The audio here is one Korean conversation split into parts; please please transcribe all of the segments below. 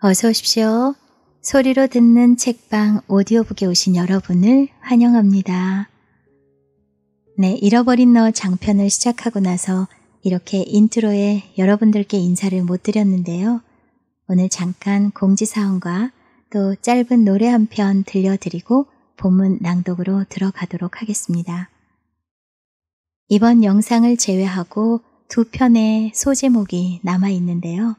어서 오십시오. 소리로 듣는 책방 오디오북에 오신 여러분을 환영합니다. 네, 잃어버린 너 장편을 시작하고 나서 이렇게 인트로에 여러분들께 인사를 못 드렸는데요. 오늘 잠깐 공지사항과 또 짧은 노래 한 편 들려드리고 본문 낭독으로 들어가도록 하겠습니다. 이번 영상을 제외하고 두 편의 소제목이 남아 있는데요.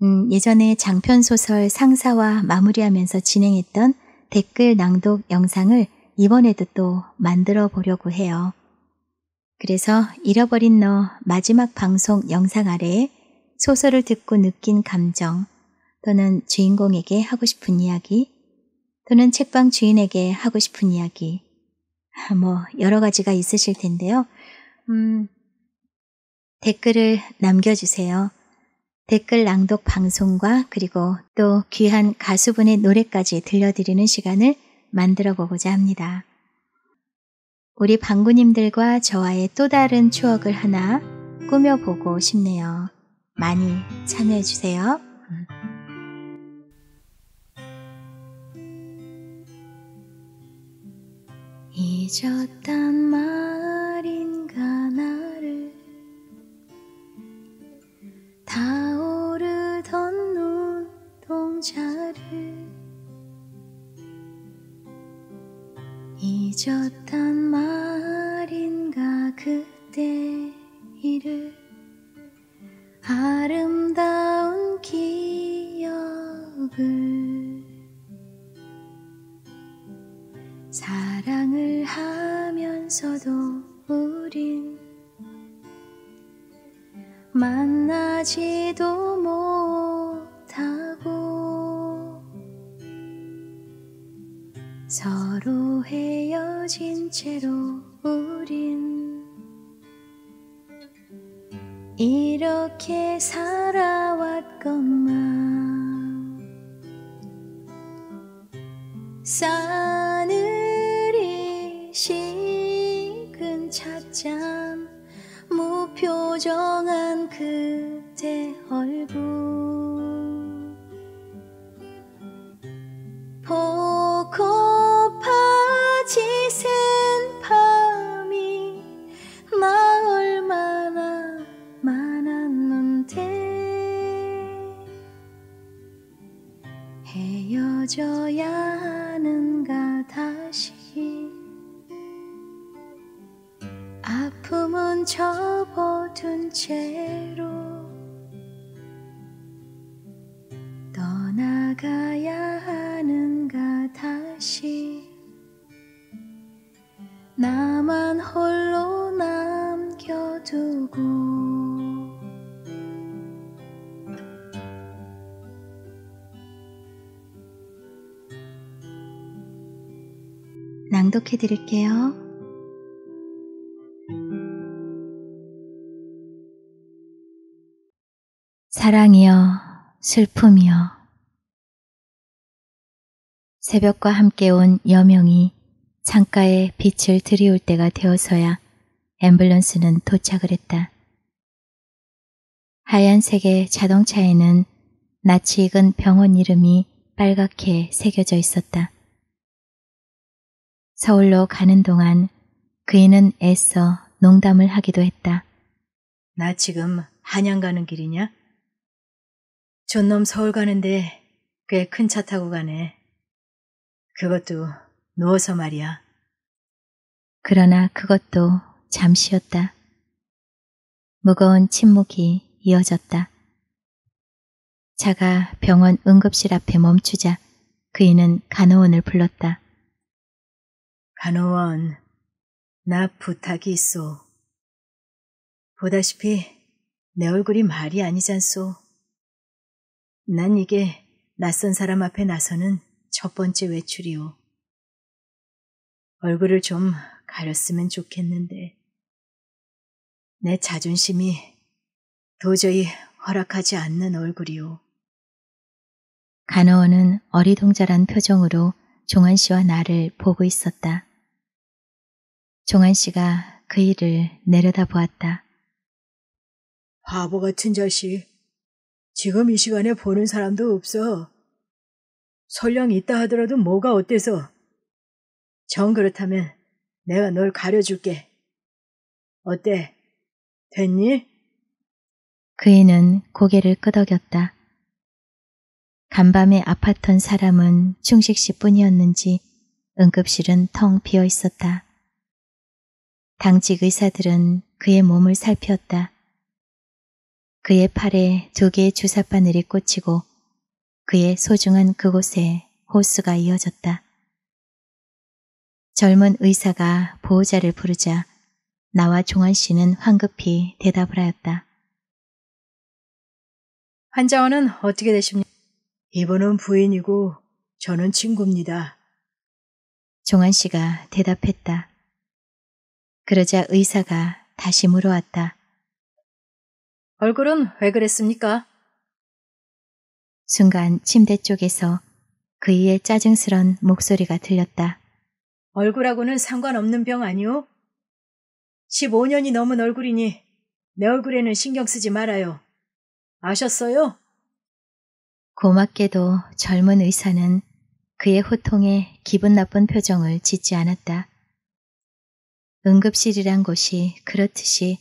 음, 예전에 장편 소설 상사와 마무리하면서 진행했던 댓글 낭독 영상을 이번에도 또 만들어 보려고 해요. 그래서 잃어버린 너 마지막 방송 영상 아래에 소설을 듣고 느낀 감정 또는 주인공에게 하고 싶은 이야기 또는 책방 주인에게 하고 싶은 이야기 뭐 여러 가지가 있으실 텐데요. 음, 댓글을 남겨주세요. 댓글 낭독 방송과 그리고 또 귀한 가수분의 노래까지 들려드리는 시간을 만들어 보고자 합니다. 우리 방구님들과 저와의 또 다른 추억을 하나 꾸며보고 싶네요. 많이 참여해주세요. 잊었단 말인가 나 타오르던 눈동자를 잊었단 말인가 그때 이를 아름다운 기억을 사랑을 하면서도 우린 만나 하지도 못하고 서로 헤어진 채로 우린 이렇게 살아왔건만 싸늘이 식은 찻잔 무표정한 그제 얼굴 보고파지 센 밤이 나 얼마나 많았는데 헤어져야 하는가 다시 아픔은 접어둔 채로 가야 하는가 다시 나만 홀로 남겨두고 낭독해 드릴게요. 사랑이여, 슬픔이여, 새벽과 함께 온 여명이 창가에 빛을 들이올 때가 되어서야 앰뷸런스는 도착을 했다. 하얀색의 자동차에는 낯이 익은 병원 이름이 빨갛게 새겨져 있었다. 서울로 가는 동안 그이는 애써 농담을 하기도 했다. 나 지금 한양 가는 길이냐? 존놈 서울 가는데 꽤 큰 차 타고 가네. 그것도 누워서 말이야. 그러나 그것도 잠시였다. 무거운 침묵이 이어졌다. 자가 병원 응급실 앞에 멈추자 그이는 간호원을 불렀다. 간호원, 나 부탁이 있어. 보다시피 내 얼굴이 말이 아니잖소. 난 이게 낯선 사람 앞에 나서는 첫 번째 외출이요. 얼굴을 좀 가렸으면 좋겠는데 내 자존심이 도저히 허락하지 않는 얼굴이요. 간호원은 어리둥절한 표정으로 종환 씨와 나를 보고 있었다. 종환 씨가 그 일을 내려다보았다. 바보 같은 자식. 지금 이 시간에 보는 사람도 없어. 설령 있다 하더라도 뭐가 어때서? 정 그렇다면 내가 널 가려줄게. 어때? 됐니? 그애는 고개를 끄덕였다. 간밤에 아팠던 사람은 충식 씨뿐이었는지 응급실은 텅 비어 있었다. 당직 의사들은 그의 몸을 살폈다. 그의 팔에 두 개의 주사바늘이 꽂히고 그의 소중한 그곳에 호수가 이어졌다. 젊은 의사가 보호자를 부르자 나와 종환 씨는 황급히 대답을 하였다. 환자원은 어떻게 되십니까? 이분은 부인이고 저는 친구입니다. 종환 씨가 대답했다. 그러자 의사가 다시 물어왔다. 얼굴은 왜 그랬습니까? 순간 침대 쪽에서 그이의 짜증스런 목소리가 들렸다. 얼굴하고는 상관없는 병 아니오? 15년이 넘은 얼굴이니 내 얼굴에는 신경 쓰지 말아요. 아셨어요? 고맙게도 젊은 의사는 그의 호통에 기분 나쁜 표정을 짓지 않았다. 응급실이란 곳이 그렇듯이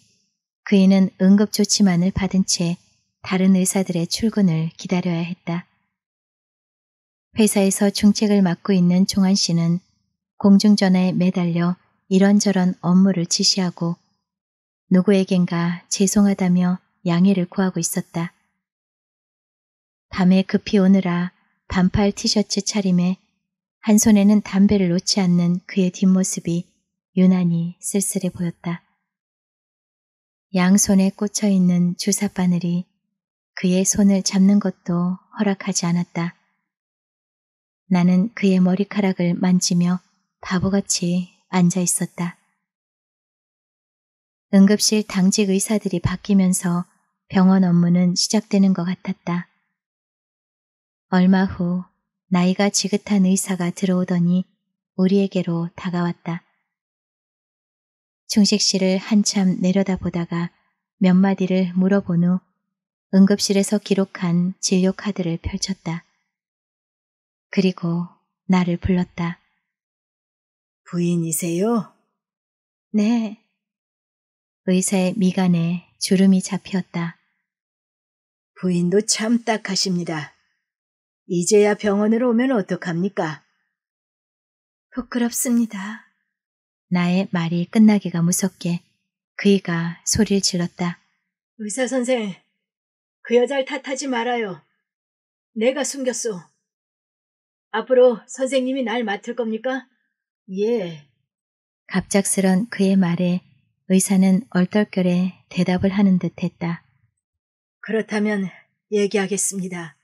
그이는 응급조치만을 받은 채 다른 의사들의 출근을 기다려야 했다. 회사에서 중책을 맡고 있는 종한 씨는 공중전화에 매달려 이런저런 업무를 지시하고 누구에겐가 죄송하다며 양해를 구하고 있었다. 밤에 급히 오느라 반팔 티셔츠 차림에 한 손에는 담배를 놓지 않는 그의 뒷모습이 유난히 쓸쓸해 보였다. 양손에 꽂혀 있는 주사 바늘이 그의 손을 잡는 것도 허락하지 않았다. 나는 그의 머리카락을 만지며 바보같이 앉아 있었다. 응급실 당직 의사들이 바뀌면서 병원 업무는 시작되는 것 같았다. 얼마 후 나이가 지긋한 의사가 들어오더니 우리에게로 다가왔다. 충식 씨를 한참 내려다보다가 몇 마디를 물어본 후 응급실에서 기록한 진료 카드를 펼쳤다. 그리고 나를 불렀다. 부인이세요? 네. 의사의 미간에 주름이 잡혔다. 부인도 참 딱하십니다. 이제야 병원으로 오면 어떡합니까? 부끄럽습니다. 나의 말이 끝나기가 무섭게 그이가 소리를 질렀다. 의사 선생, 그 여자를 탓하지 말아요. 내가 숨겼소. 앞으로 선생님이 날 맡을 겁니까? 예. 갑작스런 그의 말에 의사는 얼떨결에 대답을 하는 듯 했다. 그렇다면 얘기하겠습니다.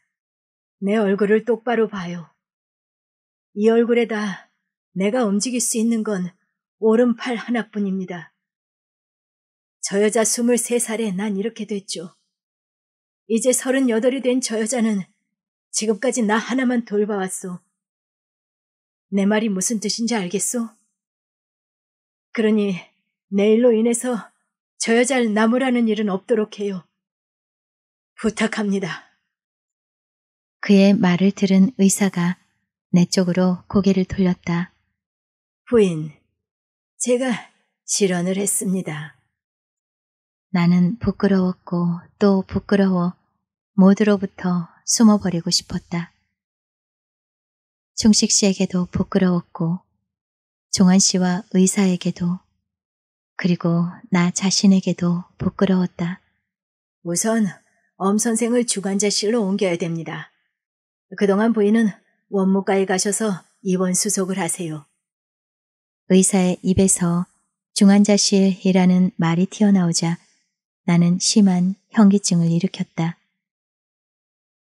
내 얼굴을 똑바로 봐요. 이 얼굴에다 내가 움직일 수 있는 건 오른팔 하나뿐입니다. 저 여자 23살에 난 이렇게 됐죠. 이제 서른여덟이 된 저 여자는 지금까지 나 하나만 돌봐왔소. 내 말이 무슨 뜻인지 알겠소? 그러니 내일로 인해서 저 여자를 나무라는 일은 없도록 해요. 부탁합니다. 그의 말을 들은 의사가 내 쪽으로 고개를 돌렸다. 부인, 제가 실언을 했습니다. 나는 부끄러웠고 또 부끄러워 모두로부터 숨어버리고 싶었다. 종식 씨에게도 부끄러웠고 종환 씨와 의사에게도 그리고 나 자신에게도 부끄러웠다. 우선 엄 선생을 주관자실로 옮겨야 됩니다. 그동안 부인은 원무과에 가셔서 입원 수속을 하세요. 의사의 입에서 중환자실이라는 말이 튀어나오자 나는 심한 현기증을 일으켰다.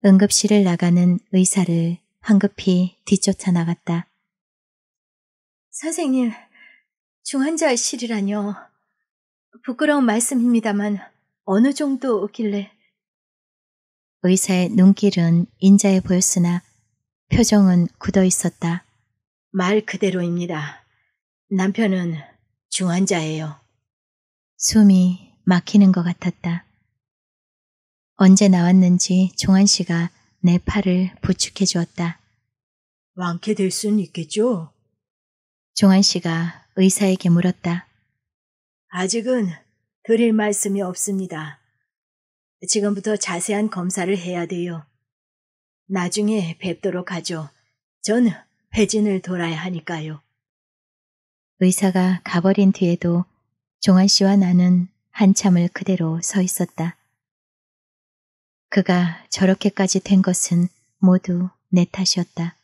응급실을 나가는 의사를 황급히 뒤쫓아 나갔다. 선생님, 중환자실이라뇨. 부끄러운 말씀입니다만 어느 정도길래. 의사의 눈길은 인자해 보였으나 표정은 굳어 있었다. 말 그대로입니다. 남편은 중환자예요. 숨이 막히는 것 같았다. 언제 나왔는지 종한 씨가 내 팔을 부축해 주었다. 완쾌될 수는 있겠죠? 종한 씨가 의사에게 물었다. 아직은 드릴 말씀이 없습니다. 지금부터 자세한 검사를 해야 돼요. 나중에 뵙도록 하죠. 전 회진을 돌아야 하니까요. 의사가 가버린 뒤에도 종한 씨와 나는 한참을 그대로 서 있었다. 그가 저렇게까지 된 것은 모두 내 탓이었다.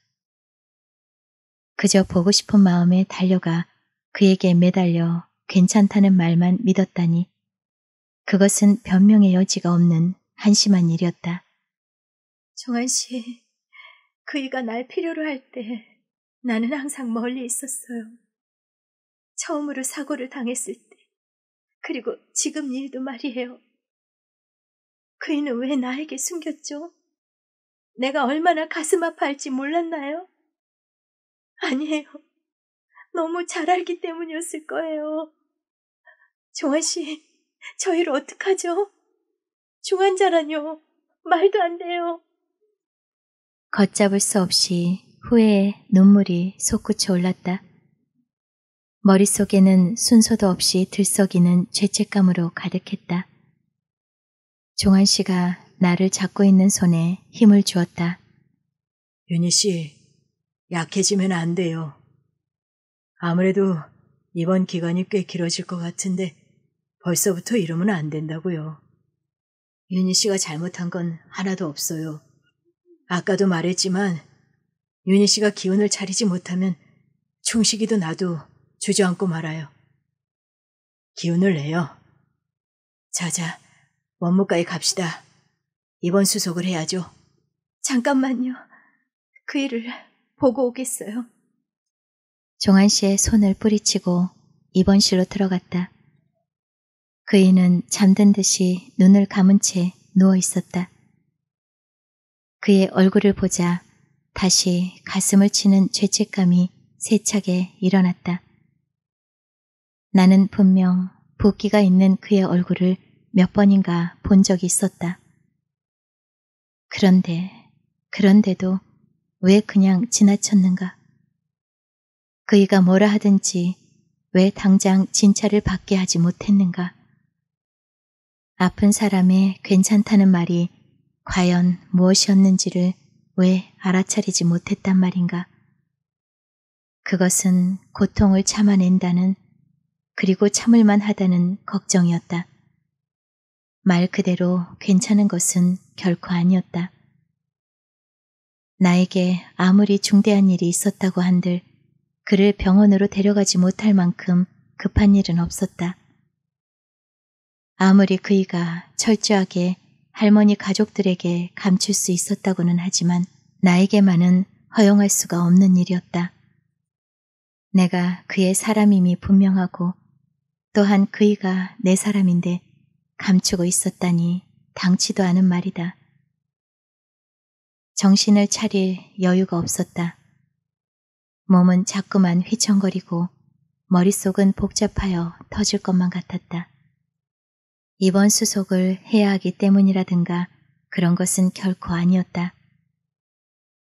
그저 보고 싶은 마음에 달려가 그에게 매달려 괜찮다는 말만 믿었다니 그것은 변명의 여지가 없는 한심한 일이었다. 정한 씨, 그이가 날 필요로 할 때 나는 항상 멀리 있었어요. 처음으로 사고를 당했을 때, 그리고 지금 일도 말이에요. 그이는 왜 나에게 숨겼죠? 내가 얼마나 가슴 아파할지 몰랐나요? 아니에요. 너무 잘 알기 때문이었을 거예요. 종환 씨, 저희를 어떡하죠? 중환자라뇨. 말도 안 돼요. 걷잡을 수 없이 후회에 눈물이 솟구쳐 올랐다. 머릿속에는 순서도 없이 들썩이는 죄책감으로 가득했다. 종환 씨가 나를 잡고 있는 손에 힘을 주었다. 윤희 씨, 약해지면 안 돼요. 아무래도 이번 기간이 꽤 길어질 것 같은데 벌써부터 이러면 안 된다고요. 윤희 씨가 잘못한 건 하나도 없어요. 아까도 말했지만 윤희 씨가 기운을 차리지 못하면 충식이도 나도 주저앉고 말아요. 기운을 내요. 자자. 원무과에 갑시다. 이번 수속을 해야죠. 잠깐만요. 그 일을 보고 오겠어요. 종한 씨의 손을 뿌리치고 입원실로 들어갔다. 그이는 잠든 듯이 눈을 감은 채 누워 있었다. 그의 얼굴을 보자 다시 가슴을 치는 죄책감이 세차게 일어났다. 나는 분명 붓기가 있는 그의 얼굴을 몇 번인가 본 적이 있었다. 그런데, 그런데도 왜 그냥 지나쳤는가? 그이가 뭐라 하든지 왜 당장 진찰을 받게 하지 못했는가? 아픈 사람의 괜찮다는 말이 과연 무엇이었는지를 왜 알아차리지 못했단 말인가? 그것은 고통을 참아낸다는 그리고 참을만 하다는 걱정이었다. 말 그대로 괜찮은 것은 결코 아니었다. 나에게 아무리 중대한 일이 있었다고 한들 그를 병원으로 데려가지 못할 만큼 급한 일은 없었다. 아무리 그이가 철저하게 할머니 가족들에게 감출 수 있었다고는 하지만 나에게만은 허용할 수가 없는 일이었다. 내가 그의 사람임이 분명하고 또한 그이가 내 사람인데 감추고 있었다니 당치도 않은 말이다. 정신을 차릴 여유가 없었다. 몸은 자꾸만 휘청거리고 머릿속은 복잡하여 터질 것만 같았다. 이번 수속을 해야 하기 때문이라든가 그런 것은 결코 아니었다.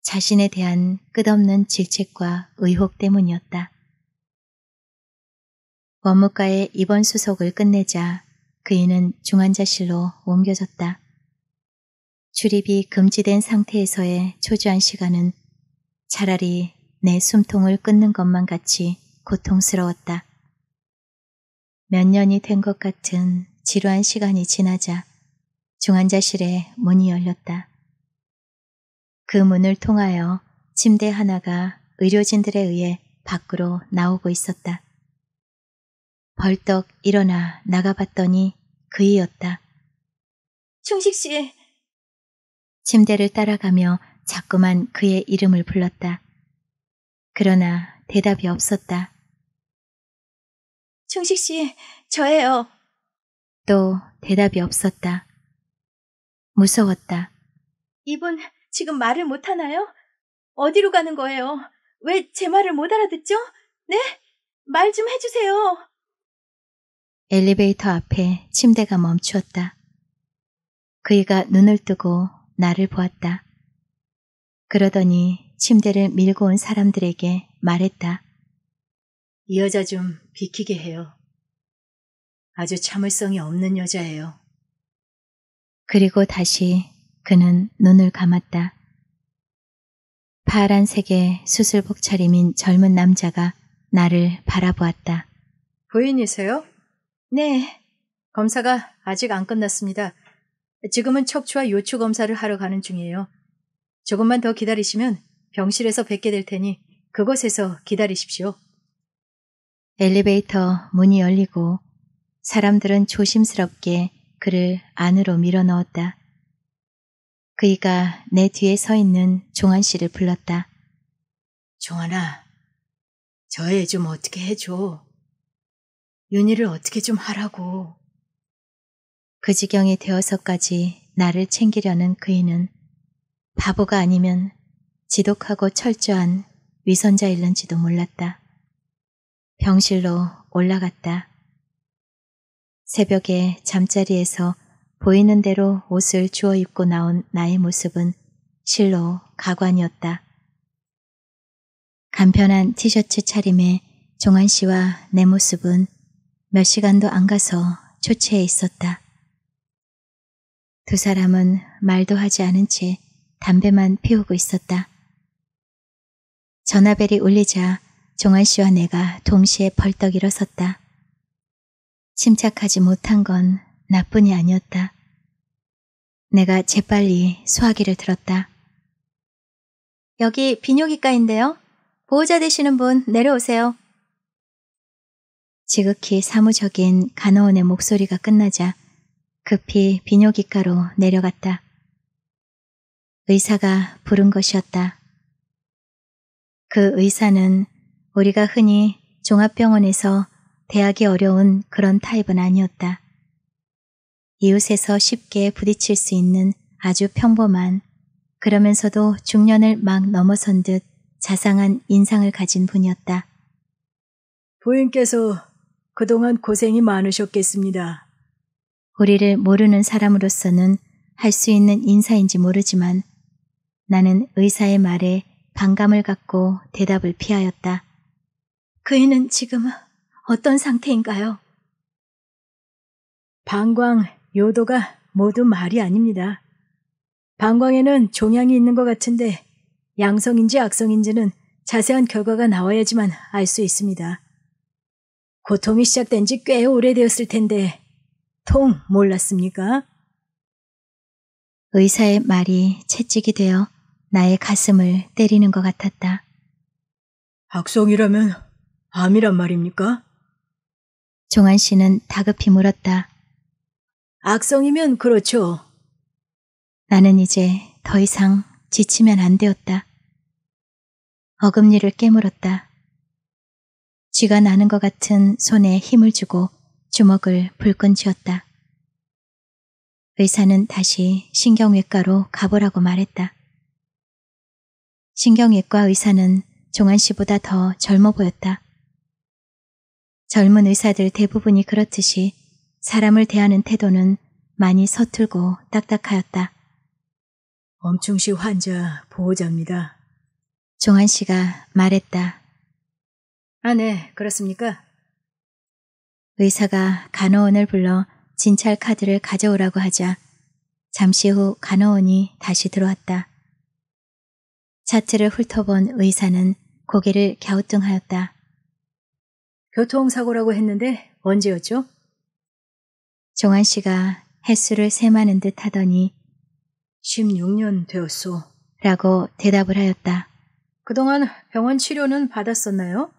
자신에 대한 끝없는 질책과 의혹 때문이었다. 원무과의 이번 수속을 끝내자 그이는 중환자실로 옮겨졌다. 출입이 금지된 상태에서의 초조한 시간은 차라리 내 숨통을 끊는 것만 같이 고통스러웠다. 몇 년이 된 것 같은 지루한 시간이 지나자 중환자실에 문이 열렸다. 그 문을 통하여 침대 하나가 의료진들에 의해 밖으로 나오고 있었다. 벌떡 일어나 나가봤더니 그이였다. 충식 씨. 침대를 따라가며 자꾸만 그의 이름을 불렀다. 그러나 대답이 없었다. 충식 씨, 저예요. 또 대답이 없었다. 무서웠다. 이분 지금 말을 못하나요? 어디로 가는 거예요? 왜 제 말을 못 알아듣죠? 네? 말 좀 해주세요. 엘리베이터 앞에 침대가 멈추었다. 그이가 눈을 뜨고 나를 보았다. 그러더니 침대를 밀고 온 사람들에게 말했다. 이 여자 좀 비키게 해요. 아주 참을성이 없는 여자예요. 그리고 다시 그는 눈을 감았다. 파란색의 수술복 차림인 젊은 남자가 나를 바라보았다. 부인이세요? 네. 검사가 아직 안 끝났습니다. 지금은 척추와 요추 검사를 하러 가는 중이에요. 조금만 더 기다리시면 병실에서 뵙게 될 테니 그곳에서 기다리십시오. 엘리베이터 문이 열리고 사람들은 조심스럽게 그를 안으로 밀어 넣었다. 그이가 내 뒤에 서 있는 종환 씨를 불렀다. 종환아, 저애좀 어떻게 해줘. 윤희를 어떻게 좀 하라고. 그 지경이 되어서까지 나를 챙기려는 그이는 바보가 아니면 지독하고 철저한 위선자일는지도 몰랐다. 병실로 올라갔다. 새벽에 잠자리에서 보이는 대로 옷을 주워 입고 나온 나의 모습은 실로 가관이었다. 간편한 티셔츠 차림에 종한 씨와 내 모습은 몇 시간도 안 가서 초췌해 있었다. 두 사람은 말도 하지 않은 채 담배만 피우고 있었다. 전화벨이 울리자 종환 씨와 내가 동시에 벌떡 일어섰다. 침착하지 못한 건 나뿐이 아니었다. 내가 재빨리 소화기를 들었다. 여기 비뇨기과인데요. 보호자 되시는 분 내려오세요. 지극히 사무적인 간호원의 목소리가 끝나자 급히 비뇨기과로 내려갔다. 의사가 부른 것이었다. 그 의사는 우리가 흔히 종합병원에서 대하기 어려운 그런 타입은 아니었다. 이웃에서 쉽게 부딪힐 수 있는 아주 평범한 그러면서도 중년을 막 넘어선 듯 자상한 인상을 가진 분이었다. 부인께서 그동안 고생이 많으셨겠습니다. 우리를 모르는 사람으로서는 할 수 있는 인사인지 모르지만 나는 의사의 말에 반감을 갖고 대답을 피하였다. 그이는 지금 어떤 상태인가요? 방광, 요도가 모두 말이 아닙니다. 방광에는 종양이 있는 것 같은데 양성인지 악성인지는 자세한 결과가 나와야지만 알 수 있습니다. 고통이 시작된 지 꽤 오래되었을 텐데 통 몰랐습니까? 의사의 말이 채찍이 되어 나의 가슴을 때리는 것 같았다. 악성이라면 암이란 말입니까? 종환 씨는 다급히 물었다. 악성이면 그렇죠. 나는 이제 더 이상 지치면 안 되었다. 어금니를 깨물었다. 쥐가 나는 것 같은 손에 힘을 주고 주먹을 불끈 쥐었다. 의사는 다시 신경외과로 가보라고 말했다. 신경외과 의사는 종한 씨보다 더 젊어 보였다. 젊은 의사들 대부분이 그렇듯이 사람을 대하는 태도는 많이 서툴고 딱딱하였다. 엄충 씨 환자 보호자입니다. 종한 씨가 말했다. 아, 네, 그렇습니까? 의사가 간호원을 불러 진찰 카드를 가져오라고 하자 잠시 후 간호원이 다시 들어왔다. 차트를 훑어본 의사는 고개를 갸우뚱하였다. 교통사고라고 했는데 언제였죠? 종환 씨가 횟수를 세마는 듯 하더니 16년 되었소. 라고 대답을 하였다. 그동안 병원 치료는 받았었나요?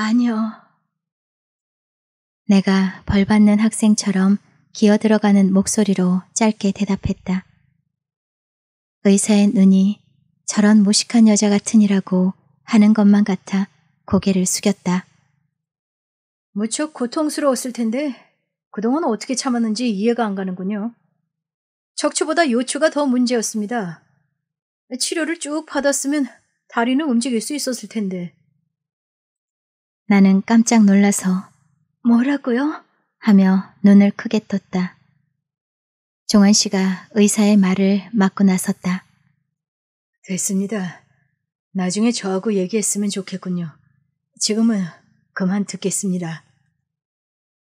아니요. 내가 벌받는 학생처럼 기어 들어가는 목소리로 짧게 대답했다. 의사의 눈이 저런 무식한 여자 같으니라고 하는 것만 같아 고개를 숙였다. 무척 고통스러웠을 텐데 그동안 어떻게 참았는지 이해가 안 가는군요. 척추보다 요추가 더 문제였습니다. 치료를 쭉 받았으면 다리는 움직일 수 있었을 텐데. 나는 깜짝 놀라서 뭐라고요? 하며 눈을 크게 떴다. 종환 씨가 의사의 말을 막고 나섰다. 됐습니다. 나중에 저하고 얘기했으면 좋겠군요. 지금은 그만 듣겠습니다.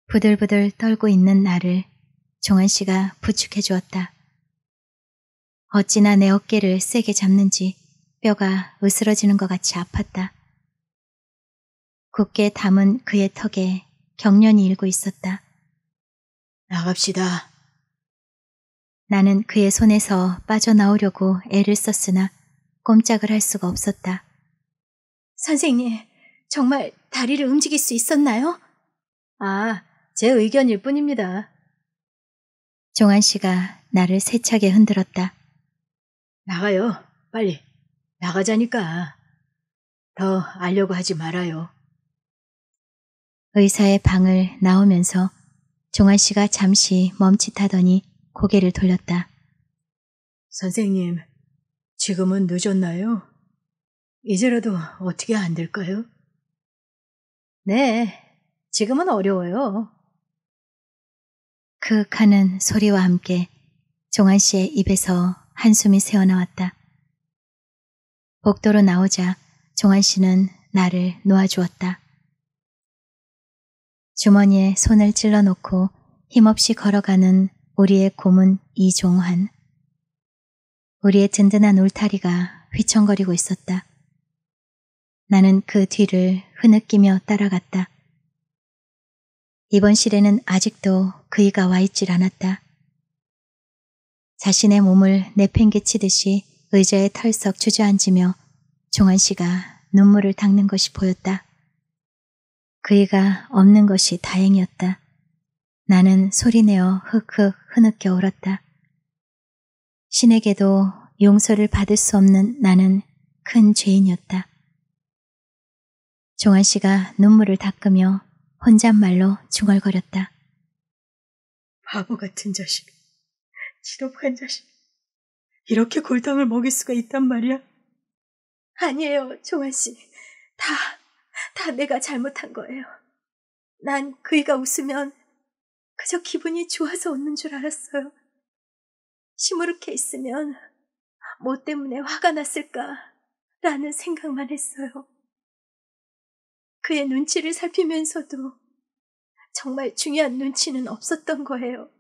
부들부들 떨고 있는 나를 종환 씨가 부축해 주었다. 어찌나 내 어깨를 세게 잡는지 뼈가 으스러지는 것 같이 아팠다. 굳게 담은 그의 턱에 경련이 일고 있었다. 나갑시다. 나는 그의 손에서 빠져나오려고 애를 썼으나 꼼짝을 할 수가 없었다. 선생님, 정말 다리를 움직일 수 있었나요? 아, 제 의견일 뿐입니다. 종한 씨가 나를 세차게 흔들었다. 나가요, 빨리. 나가자니까. 더 알려고 하지 말아요. 의사의 방을 나오면서 종환 씨가 잠시 멈칫하더니 고개를 돌렸다. 선생님, 지금은 늦었나요? 이제라도 어떻게 안 될까요? 네, 지금은 어려워요. 그 하는 소리와 함께 종환 씨의 입에서 한숨이 새어나왔다. 복도로 나오자 종환 씨는 나를 놓아주었다. 주머니에 손을 찔러 놓고 힘없이 걸어가는 우리의 고문 이종환. 우리의 든든한 울타리가 휘청거리고 있었다. 나는 그 뒤를 흐느끼며 따라갔다. 입원 실에는 아직도 그이가 와 있질 않았다. 자신의 몸을 내팽개치듯이 의자에 털썩 주저앉으며 종환 씨가 눈물을 닦는 것이 보였다. 그이가 없는 것이 다행이었다. 나는 소리내어 흑흑 흐느껴 울었다. 신에게도 용서를 받을 수 없는 나는 큰 죄인이었다. 종환 씨가 눈물을 닦으며 혼잣말로 중얼거렸다. 바보 같은 자식, 실업한 자식, 이렇게 골탕을 먹일 수가 있단 말이야? 아니에요, 종환 씨. 다다 내가 잘못한 거예요. 난 그이가 웃으면 그저 기분이 좋아서 웃는 줄 알았어요. 시무룩해 있으면 뭐 때문에 화가 났을까라는 생각만 했어요. 그의 눈치를 살피면서도 정말 중요한 눈치는 없었던 거예요.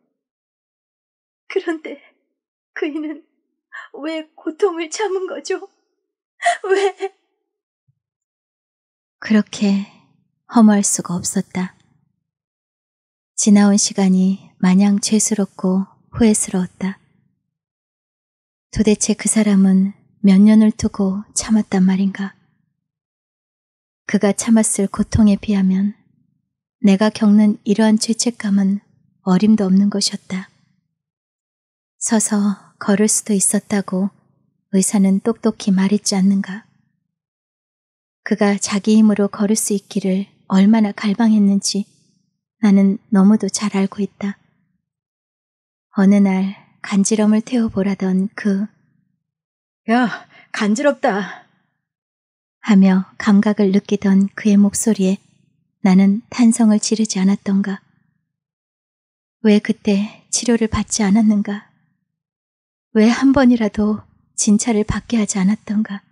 그런데 그이는 왜 고통을 참은 거죠? 왜? 그렇게 허무할 수가 없었다. 지나온 시간이 마냥 죄스럽고 후회스러웠다. 도대체 그 사람은 몇 년을 두고 참았단 말인가? 그가 참았을 고통에 비하면 내가 겪는 이러한 죄책감은 어림도 없는 것이었다. 서서 걸을 수도 있었다고 의사는 똑똑히 말했지 않는가? 그가 자기 힘으로 걸을 수 있기를 얼마나 갈망했는지 나는 너무도 잘 알고 있다. 어느 날 간지럼을 태워보라던 그, 야, 간지럽다. 하며 감각을 느끼던 그의 목소리에 나는 탄성을 지르지 않았던가. 왜 그때 치료를 받지 않았는가? 왜 한 번이라도 진찰을 받게 하지 않았던가?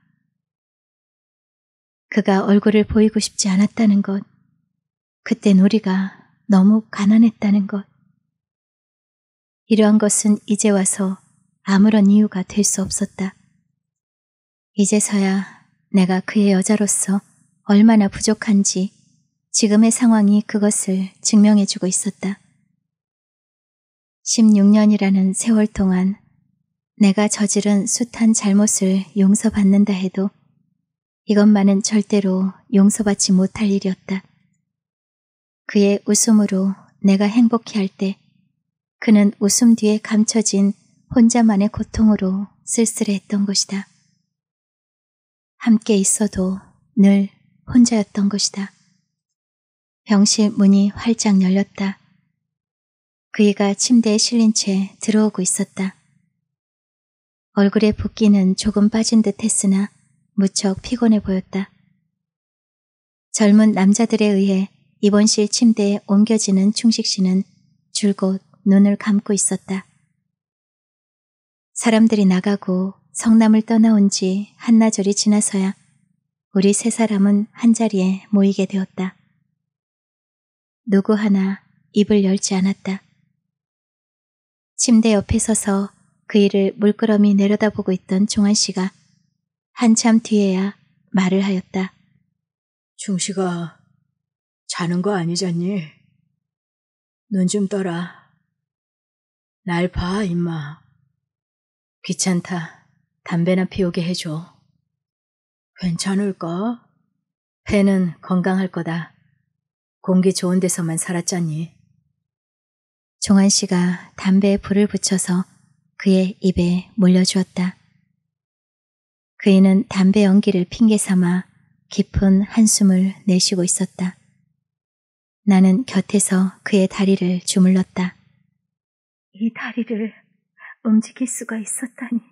그가 얼굴을 보이고 싶지 않았다는 것, 그땐 우리가 너무 가난했다는 것. 이러한 것은 이제 와서 아무런 이유가 될 수 없었다. 이제서야 내가 그의 여자로서 얼마나 부족한지 지금의 상황이 그것을 증명해주고 있었다. 16년이라는 세월 동안 내가 저지른 숱한 잘못을 용서받는다 해도 이것만은 절대로 용서받지 못할 일이었다. 그의 웃음으로 내가 행복해 할때 그는 웃음 뒤에 감춰진 혼자만의 고통으로 쓸쓸했던 해 것이다. 함께 있어도 늘 혼자였던 것이다. 병실 문이 활짝 열렸다. 그이가 침대에 실린 채 들어오고 있었다. 얼굴에 붓기는 조금 빠진 듯 했으나 무척 피곤해 보였다. 젊은 남자들에 의해 입원실 침대에 옮겨지는 충식 씨는 줄곧 눈을 감고 있었다. 사람들이 나가고 성남을 떠나온 지 한나절이 지나서야 우리 세 사람은 한자리에 모이게 되었다. 누구 하나 입을 열지 않았다. 침대 옆에 서서 그 일을 물끄러미 내려다보고 있던 종환 씨가 한참 뒤에야 말을 하였다. 중씨가 자는 거 아니잖니? 눈 좀 떠라. 날 봐, 임마. 귀찮다. 담배나 피우게 해줘. 괜찮을까? 배는 건강할 거다. 공기 좋은 데서만 살았잖니. 종환 씨가 담배에 불을 붙여서 그의 입에 물려주었다. 그이는 담배 연기를 핑계 삼아 깊은 한숨을 내쉬고 있었다. 나는 곁에서 그의 다리를 주물렀다. 이 다리를 움직일 수가 있었다니.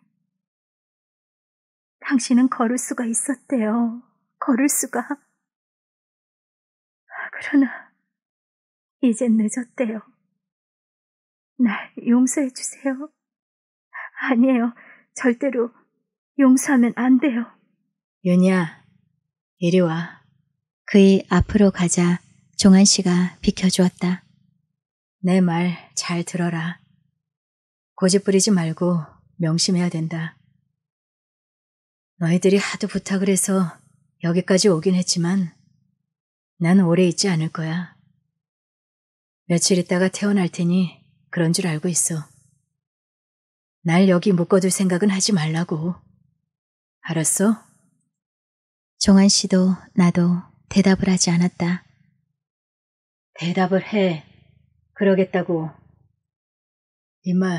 당신은 걸을 수가 있었대요. 걸을 수가. 그러나 이젠 늦었대요. 날 용서해 주세요. 아니에요. 절대로 용서하면 안 돼요. 윤희야, 이리 와. 그의 앞으로 가자 종한 씨가 비켜주었다. 내 말 잘 들어라. 고집 부리지 말고 명심해야 된다. 너희들이 하도 부탁을 해서 여기까지 오긴 했지만 난 오래 있지 않을 거야. 며칠 있다가 태어날 테니 그런 줄 알고 있어. 날 여기 묶어둘 생각은 하지 말라고. 알았어? 종한 씨도 나도 대답을 하지 않았다. 대답을 해. 그러겠다고. 임마,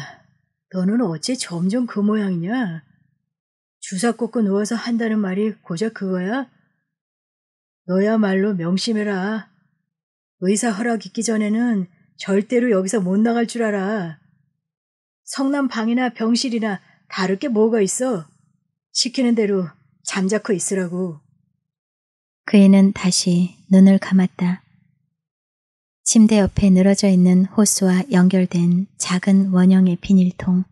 너는 어째 점점 그 모양이냐? 주사 꽂고 누워서 한다는 말이 고작 그거야? 너야말로 명심해라. 의사 허락 있기 전에는 절대로 여기서 못 나갈 줄 알아. 성남 방이나 병실이나 다를 게 뭐가 있어? 시키는 대로 잠자코 있으라고. 그이는 다시 눈을 감았다. 침대 옆에 늘어져 있는 호수와 연결된 작은 원형의 비닐통.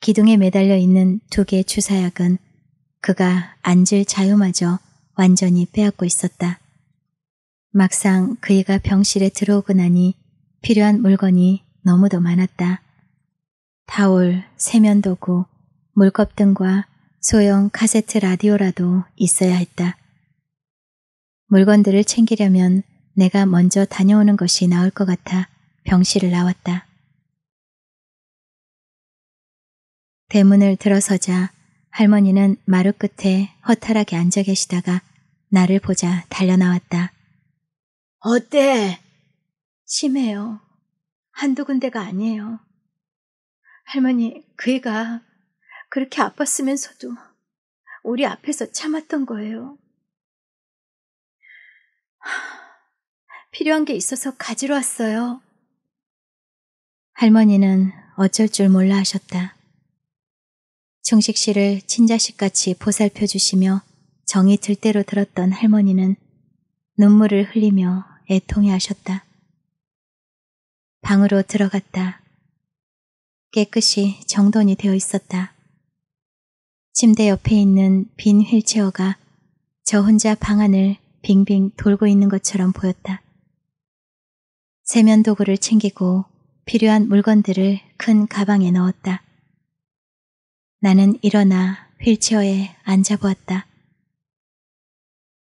기둥에 매달려 있는 두 개의 주사약은 그가 앉을 자유마저 완전히 빼앗고 있었다. 막상 그이가 병실에 들어오고 나니 필요한 물건이 너무도 많았다. 타올, 세면도구, 물컵 등과 소형 카세트 라디오라도 있어야 했다. 물건들을 챙기려면 내가 먼저 다녀오는 것이 나을 것 같아 병실을 나왔다. 대문을 들어서자 할머니는 마루 끝에 허탈하게 앉아 계시다가 나를 보자 달려나왔다. 어때? 심해요. 한두 군데가 아니에요. 할머니, 그이가 그렇게 아팠으면서도 우리 앞에서 참았던 거예요. 필요한 게 있어서 가지러 왔어요. 할머니는 어쩔 줄 몰라 하셨다. 충식 씨를 친자식같이 보살펴 주시며 정이 들 대로 들었던 할머니는 눈물을 흘리며 애통해 하셨다. 방으로 들어갔다. 깨끗이 정돈이 되어 있었다. 침대 옆에 있는 빈 휠체어가 저 혼자 방 안을 빙빙 돌고 있는 것처럼 보였다. 세면도구를 챙기고 필요한 물건들을 큰 가방에 넣었다. 나는 일어나 휠체어에 앉아보았다.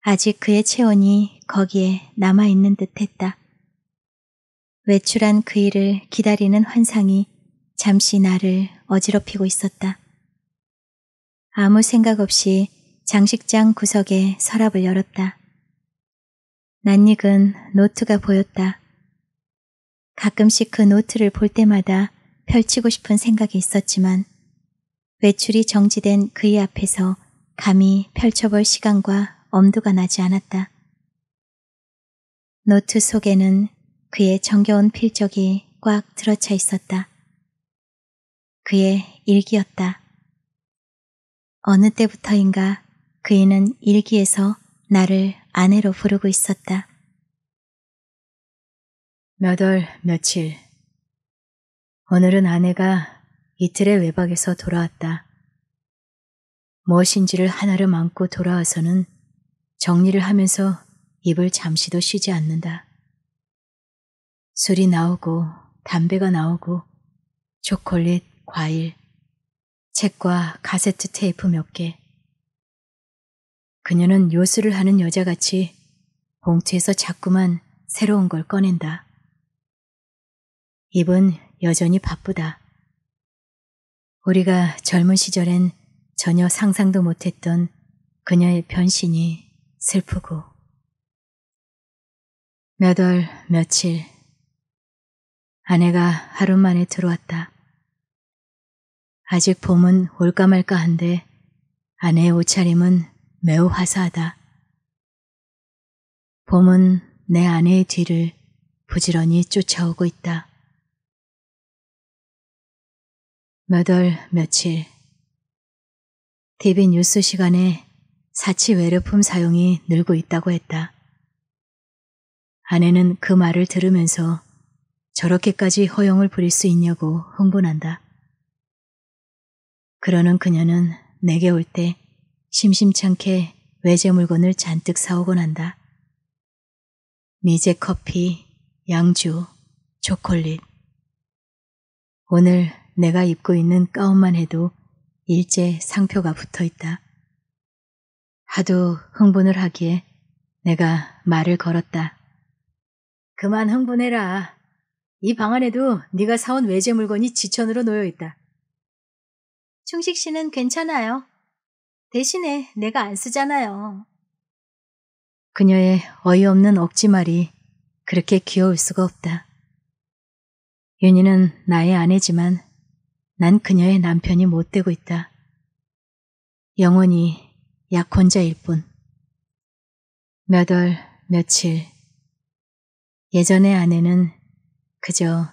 아직 그의 체온이 거기에 남아있는 듯했다. 외출한 그 일을 기다리는 환상이 잠시 나를 어지럽히고 있었다. 아무 생각 없이 장식장 구석에 서랍을 열었다. 낯익은 노트가 보였다. 가끔씩 그 노트를 볼 때마다 펼치고 싶은 생각이 있었지만 외출이 정지된 그의 앞에서 감히 펼쳐볼 시간과 엄두가 나지 않았다. 노트 속에는 그의 정겨운 필적이 꽉 들어차 있었다. 그의 일기였다. 어느 때부터인가 그이는 일기에서 나를 아내로 부르고 있었다. 몇 월, 며칠. 오늘은 아내가 이틀의 외박에서 돌아왔다. 무엇인지를 하나를 안고 돌아와서는 정리를 하면서 입을 잠시도 쉬지 않는다. 술이 나오고 담배가 나오고 초콜릿, 과일, 책과 가세트 테이프 몇 개. 그녀는 요술을 하는 여자같이 봉투에서 자꾸만 새로운 걸 꺼낸다. 입은 여전히 바쁘다. 우리가 젊은 시절엔 전혀 상상도 못했던 그녀의 변신이 슬프고 몇 월, 며칠 아내가 하루 만에 들어왔다. 아직 봄은 올까 말까 한데 아내의 옷차림은 매우 화사하다. 봄은 내 아내의 뒤를 부지런히 쫓아오고 있다. 몇 월 며칠 TV 뉴스 시간에 사치 외래품 사용이 늘고 있다고 했다. 아내는 그 말을 들으면서 저렇게까지 허용을 부릴 수 있냐고 흥분한다. 그러는 그녀는 내게 올 때 심심찮게 외제 물건을 잔뜩 사오곤 한다. 미제 커피, 양주, 초콜릿. 오늘 내가 입고 있는 가운만 해도 일제 상표가 붙어 있다. 하도 흥분을 하기에 내가 말을 걸었다. 그만 흥분해라. 이 방 안에도 네가 사온 외제 물건이 지천으로 놓여 있다. 충식 씨는 괜찮아요. 대신에 내가 안 쓰잖아요. 그녀의 어이없는 억지말이 그렇게 귀여울 수가 없다. 윤희는 나의 아내지만 난 그녀의 남편이 못 되고 있다. 영원히 약혼자일 뿐. 몇 월, 며칠. 예전의 아내는 그저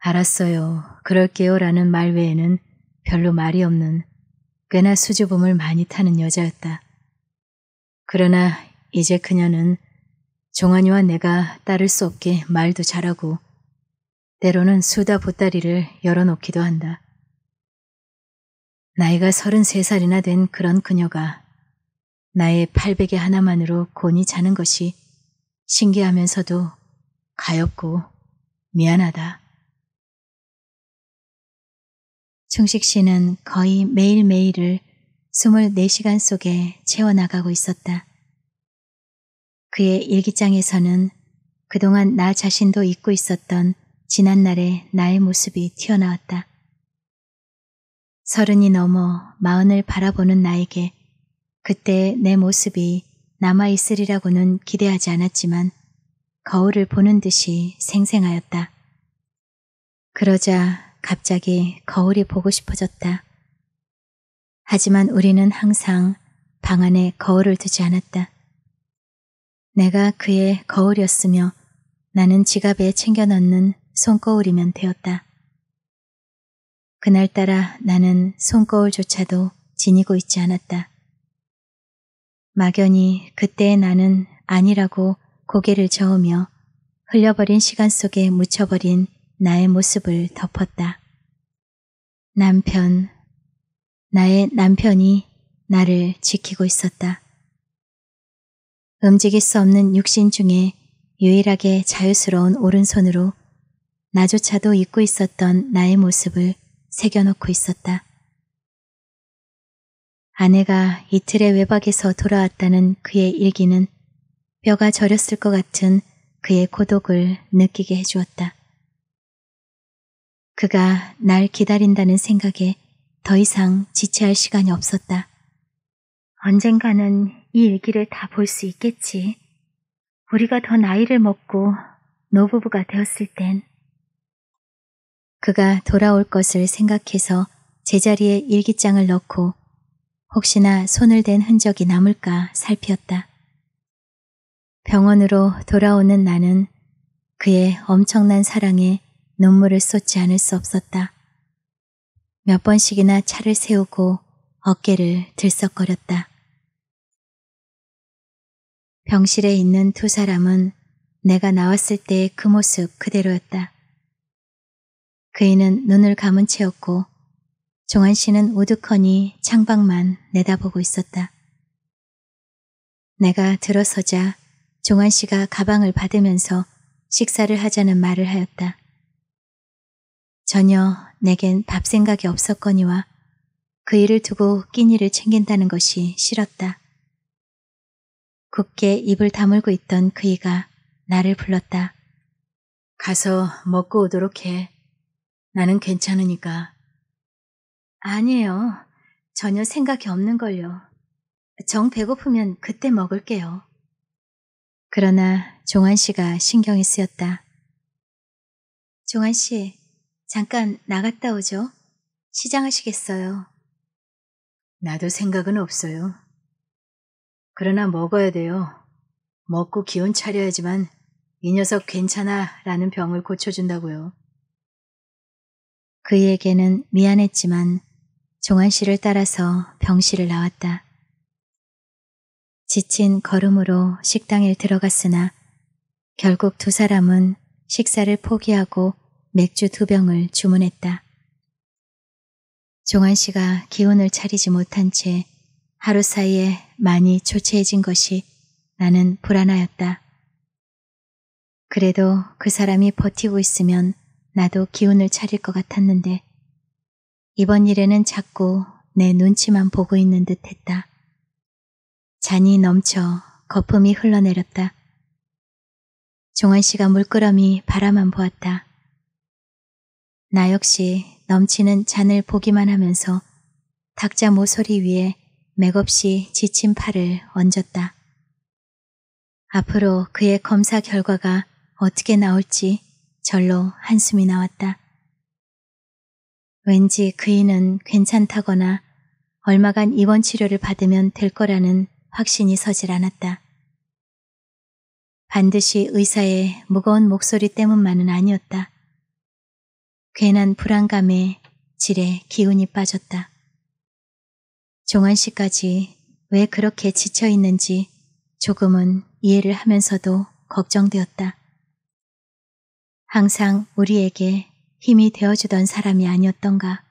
알았어요, 그럴게요 라는 말 외에는 별로 말이 없는 꽤나 수줍음을 많이 타는 여자였다. 그러나 이제 그녀는 종환이와 내가 따를 수 없게 말도 잘하고 때로는 수다 보따리를 열어놓기도 한다. 나이가 33살이나 된 그런 그녀가 나의 팔베개 하나만으로 곤이 자는 것이 신기하면서도 가엽고 미안하다. 충식 씨는 거의 매일매일을 24시간 속에 채워나가고 있었다. 그의 일기장에서는 그동안 나 자신도 잊고 있었던 지난날의 나의 모습이 튀어나왔다. 서른이 넘어 마흔을 바라보는 나에게 그때 내 모습이 남아있으리라고는 기대하지 않았지만 거울을 보는 듯이 생생하였다. 그러자 갑자기 거울이 보고 싶어졌다. 하지만 우리는 항상 방 안에 거울을 두지 않았다. 내가 그의 거울이었으며 나는 지갑에 챙겨 넣는 손거울이면 되었다. 그날따라 나는 손거울조차도 지니고 있지 않았다. 막연히 그때의 나는 아니라고 고개를 저으며 흘려버린 시간 속에 묻혀버린 나의 모습을 덮었다. 남편, 나의 남편이 나를 지키고 있었다. 움직일 수 없는 육신 중에 유일하게 자유스러운 오른손으로 나조차도 잊고 있었던 나의 모습을 새겨놓고 있었다. 아내가 이틀의 외박에서 돌아왔다는 그의 일기는 뼈가 저렸을 것 같은 그의 고독을 느끼게 해주었다. 그가 날 기다린다는 생각에 더 이상 지체할 시간이 없었다. 언젠가는 이 일기를 다 볼 수 있겠지. 우리가 더 나이를 먹고 노부부가 되었을 땐. 그가 돌아올 것을 생각해서 제자리에 일기장을 넣고 혹시나 손을 댄 흔적이 남을까 살피었다. 병원으로 돌아오는 나는 그의 엄청난 사랑에 눈물을 쏟지 않을 수 없었다. 몇 번씩이나 차를 세우고 어깨를 들썩거렸다. 병실에 있는 두 사람은 내가 나왔을 때의 그 모습 그대로였다. 그이는 눈을 감은 채였고 종환 씨는 우두커니 창밖만 내다보고 있었다. 내가 들어서자 종환 씨가 가방을 받으면서 식사를 하자는 말을 하였다. 전혀 내겐 밥 생각이 없었거니와 그 일을 두고 끼니를 챙긴다는 것이 싫었다. 굳게 입을 다물고 있던 그이가 나를 불렀다. 가서 먹고 오도록 해. 나는 괜찮으니까. 아니에요. 전혀 생각이 없는걸요. 정 배고프면 그때 먹을게요. 그러나 종환 씨가 신경이 쓰였다. 종환 씨, 잠깐 나갔다 오죠. 시장하시겠어요? 나도 생각은 없어요. 그러나 먹어야 돼요. 먹고 기운 차려야지만 이 녀석 괜찮아 라는 병을 고쳐준다고요. 그에게는 미안했지만 종환 씨를 따라서 병실을 나왔다. 지친 걸음으로 식당에 들어갔으나 결국 두 사람은 식사를 포기하고 맥주 두 병을 주문했다. 종환 씨가 기운을 차리지 못한 채 하루 사이에 많이 초췌해진 것이 나는 불안하였다. 그래도 그 사람이 버티고 있으면 나도 기운을 차릴 것 같았는데 이번 일에는 자꾸 내 눈치만 보고 있는 듯 했다. 잔이 넘쳐 거품이 흘러내렸다. 종환 씨가 물끄러미 바라만 보았다. 나 역시 넘치는 잔을 보기만 하면서 닭자 모서리 위에 맥없이 지친 팔을 얹었다. 앞으로 그의 검사 결과가 어떻게 나올지 절로 한숨이 나왔다. 왠지 그이는 괜찮다거나 얼마간 입원 치료를 받으면 될 거라는 확신이 서질 않았다. 반드시 의사의 무거운 목소리 때문만은 아니었다. 괜한 불안감에 질에 기운이 빠졌다. 종환 씨까지 왜 그렇게 지쳐 있는지 조금은 이해를 하면서도 걱정되었다. 항상 우리에게 힘이 되어주던 사람이 아니었던가.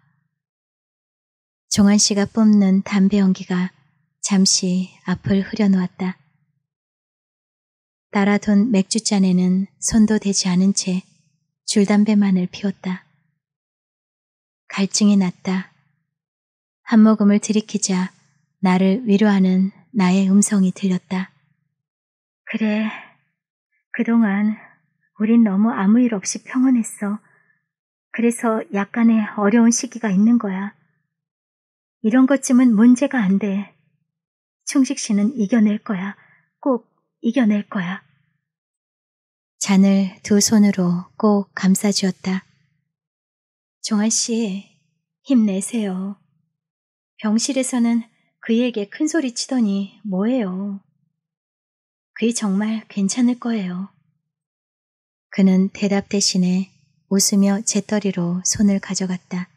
종환 씨가 뿜는 담배 연기가 잠시 앞을 흐려놓았다. 따라둔 맥주잔에는 손도 대지 않은 채 줄담배만을 피웠다. 갈증이 났다. 한 모금을 들이키자 나를 위로하는 나의 음성이 들렸다. 그래, 그동안 우린 너무 아무 일 없이 평온했어. 그래서 약간의 어려운 시기가 있는 거야. 이런 것쯤은 문제가 안 돼. 충식 씨는 이겨낼 거야. 꼭 이겨낼 거야. 잔을 두 손으로 꼭 감싸주었다. 정아 씨, 힘내세요. 병실에서는 그에게 큰 소리 치더니 뭐예요. 그이 정말 괜찮을 거예요. 그는 대답 대신에 웃으며 재떨이로 손을 가져갔다.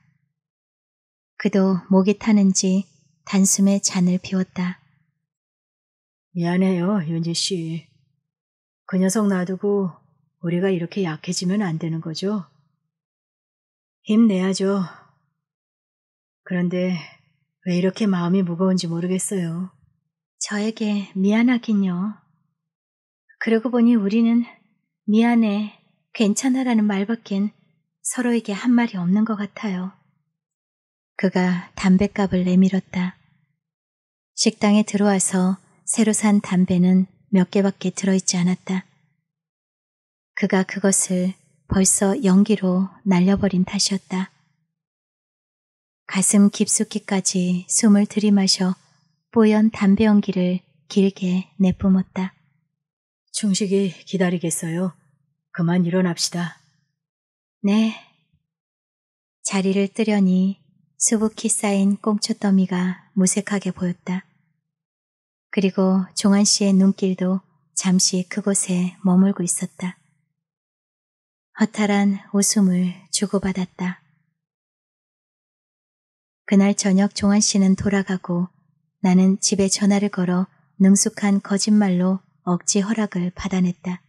그도 목이 타는지 단숨에 잔을 비웠다. 미안해요, 윤지 씨. 그 녀석 놔두고 우리가 이렇게 약해지면 안 되는 거죠? 힘내야죠. 그런데 왜 이렇게 마음이 무거운지 모르겠어요. 저에게 미안하긴요. 그러고 보니 우리는 미안해, 괜찮아라는 말밖엔 서로에게 한 말이 없는 것 같아요. 그가 담뱃값을 내밀었다. 식당에 들어와서 새로 산 담배는 몇 개밖에 들어있지 않았다. 그가 그것을 벌써 연기로 날려버린 탓이었다. 가슴 깊숙이까지 숨을 들이마셔 뽀연 담배 연기를 길게 내뿜었다. 충식이 기다리겠어요. 그만 일어납시다. 네. 자리를 뜨려니 수북히 쌓인 꽁초더미가 무색하게 보였다. 그리고 종한 씨의 눈길도 잠시 그곳에 머물고 있었다. 허탈한 웃음을 주고받았다. 그날 저녁 종환 씨는 돌아가고 나는 집에 전화를 걸어 능숙한 거짓말로 억지 허락을 받아냈다.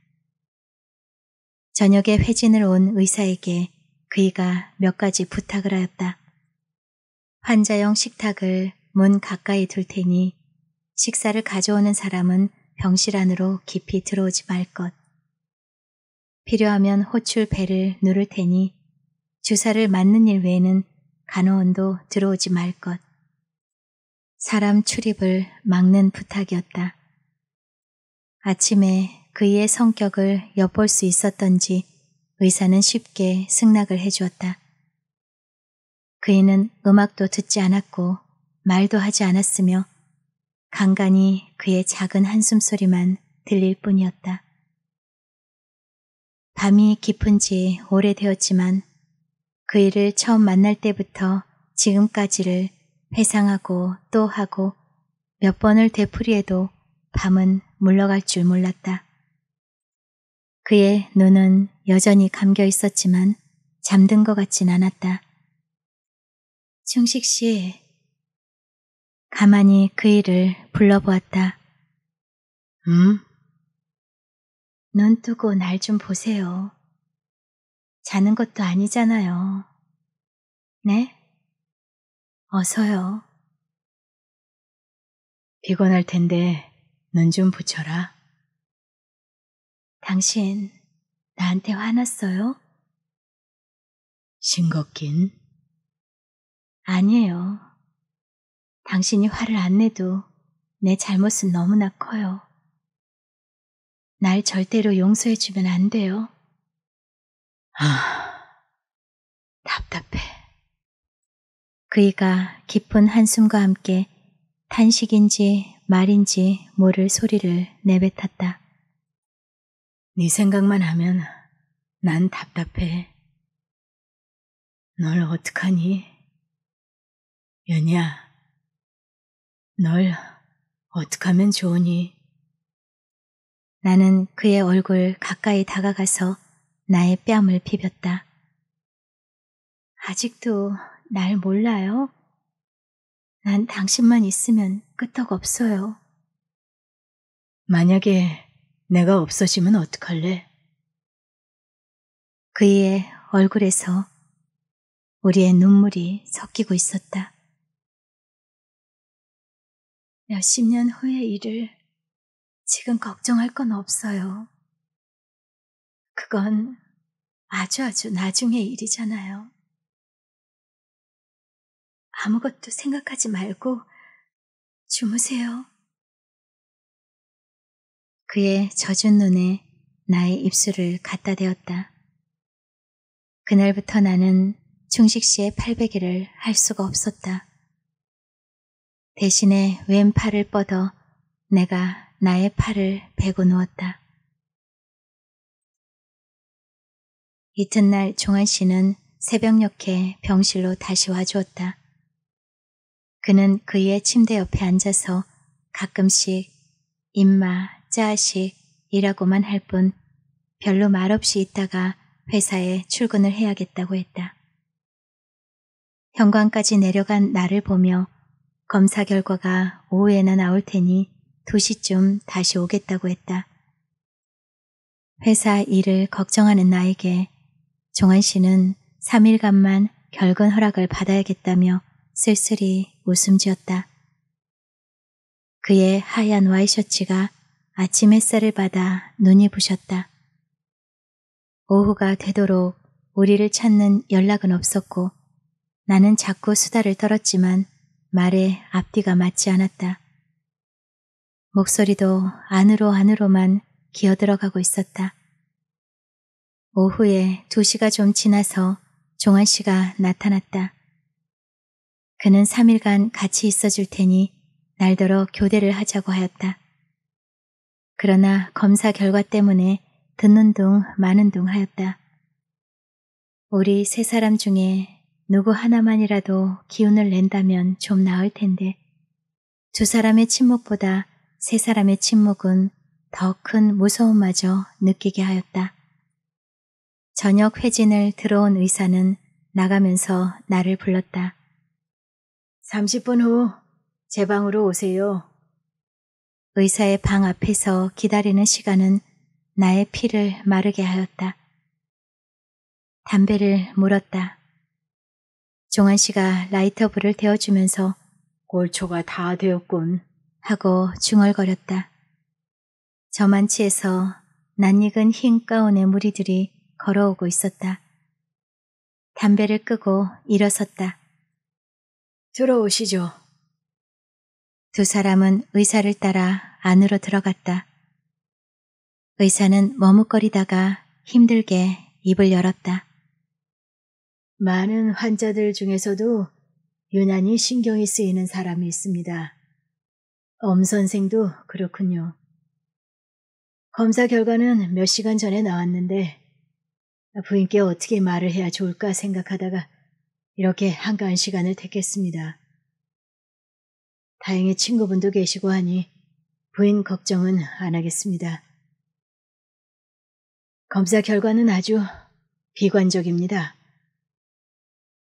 저녁에 회진을 온 의사에게 그이가 몇 가지 부탁을 하였다. 환자용 식탁을 문 가까이 둘 테니 식사를 가져오는 사람은 병실 안으로 깊이 들어오지 말 것. 필요하면 호출 벨을 누를 테니 주사를 맞는 일 외에는 간호원도 들어오지 말 것. 사람 출입을 막는 부탁이었다. 아침에 그의 성격을 엿볼 수 있었던지 의사는 쉽게 승낙을 해주었다. 그이는 음악도 듣지 않았고 말도 하지 않았으며 간간히 그의 작은 한숨소리만 들릴 뿐이었다. 밤이 깊은 지 오래되었지만 그 일을 처음 만날 때부터 지금까지를 회상하고 또 하고 몇 번을 되풀이해도 밤은 물러갈 줄 몰랐다. 그의 눈은 여전히 감겨 있었지만 잠든 것 같진 않았다. 충식 씨. 가만히 그 일을 불러보았다. 음? 눈 뜨고 날 좀 보세요. 자는 것도 아니잖아요. 네? 어서요. 피곤할 텐데 눈 좀 붙여라. 당신 나한테 화났어요? 싱겁긴? 아니에요. 당신이 화를 안 내도 내 잘못은 너무나 커요. 날 절대로 용서해주면 안 돼요. 아, 답답해. 그이가 깊은 한숨과 함께 탄식인지 말인지 모를 소리를 내뱉었다. 네 생각만 하면 난 답답해. 널 어떡하니? 연희야, 널 어떡하면 좋으니? 나는 그의 얼굴 가까이 다가가서 나의 뺨을 비볐다. 아직도 날 몰라요? 난 당신만 있으면 끄떡없어요. 만약에 내가 없어지면 어떡할래? 그의 얼굴에서 우리의 눈물이 섞이고 있었다. 몇십 년 후의 일을 지금 걱정할 건 없어요. 그건 아주 아주 나중의 일이잖아요. 아무것도 생각하지 말고 주무세요. 그의 젖은 눈에 나의 입술을 갖다 대었다. 그날부터 나는 충식 씨의 팔베개를 할 수가 없었다. 대신에 왼팔을 뻗어 내가 나의 팔을 베고 누웠다. 이튿날 종환 씨는 새벽녘에 병실로 다시 와주었다. 그는 그의 침대 옆에 앉아서 가끔씩 임마, 짜식이라고만 할 뿐 별로 말없이 있다가 회사에 출근을 해야겠다고 했다. 현관까지 내려간 나를 보며 검사 결과가 오후에나 나올 테니 2시쯤 다시 오겠다고 했다. 회사 일을 걱정하는 나에게 종환 씨는 3일간만 결근 허락을 받아야겠다며 쓸쓸히 웃음 지었다. 그의 하얀 와이셔츠가 아침 햇살을 받아 눈이 부셨다. 오후가 되도록 우리를 찾는 연락은 없었고 나는 자꾸 수다를 떨었지만 말에 앞뒤가 맞지 않았다. 목소리도 안으로 안으로만 기어들어가고 있었다. 오후에 2시가 좀 지나서 종환 씨가 나타났다. 그는 3일간 같이 있어줄 테니 날더러 교대를 하자고 하였다. 그러나 검사 결과 때문에 듣는 둥 마는 둥 하였다. 우리 세 사람 중에 누구 하나만이라도 기운을 낸다면 좀 나을 텐데 두 사람의 침묵보다 세 사람의 침묵은 더 큰 무서움마저 느끼게 하였다. 저녁 회진을 들어온 의사는 나가면서 나를 불렀다. 30분 후 제 방으로 오세요. 의사의 방 앞에서 기다리는 시간은 나의 피를 마르게 하였다. 담배를 물었다. 종환 씨가 라이터불을 데워주면서 골초가 다 되었군. 하고 중얼거렸다. 저만치에서 낯익은 흰 가운의 무리들이 걸어오고 있었다. 담배를 끄고 일어섰다. 들어오시죠. 두 사람은 의사를 따라 안으로 들어갔다. 의사는 머뭇거리다가 힘들게 입을 열었다. 많은 환자들 중에서도 유난히 신경이 쓰이는 사람이 있습니다. 엄 선생도 그렇군요. 검사 결과는 몇 시간 전에 나왔는데 부인께 어떻게 말을 해야 좋을까 생각하다가 이렇게 한가한 시간을 택했습니다. 다행히 친구분도 계시고 하니 부인 걱정은 안 하겠습니다. 검사 결과는 아주 비관적입니다.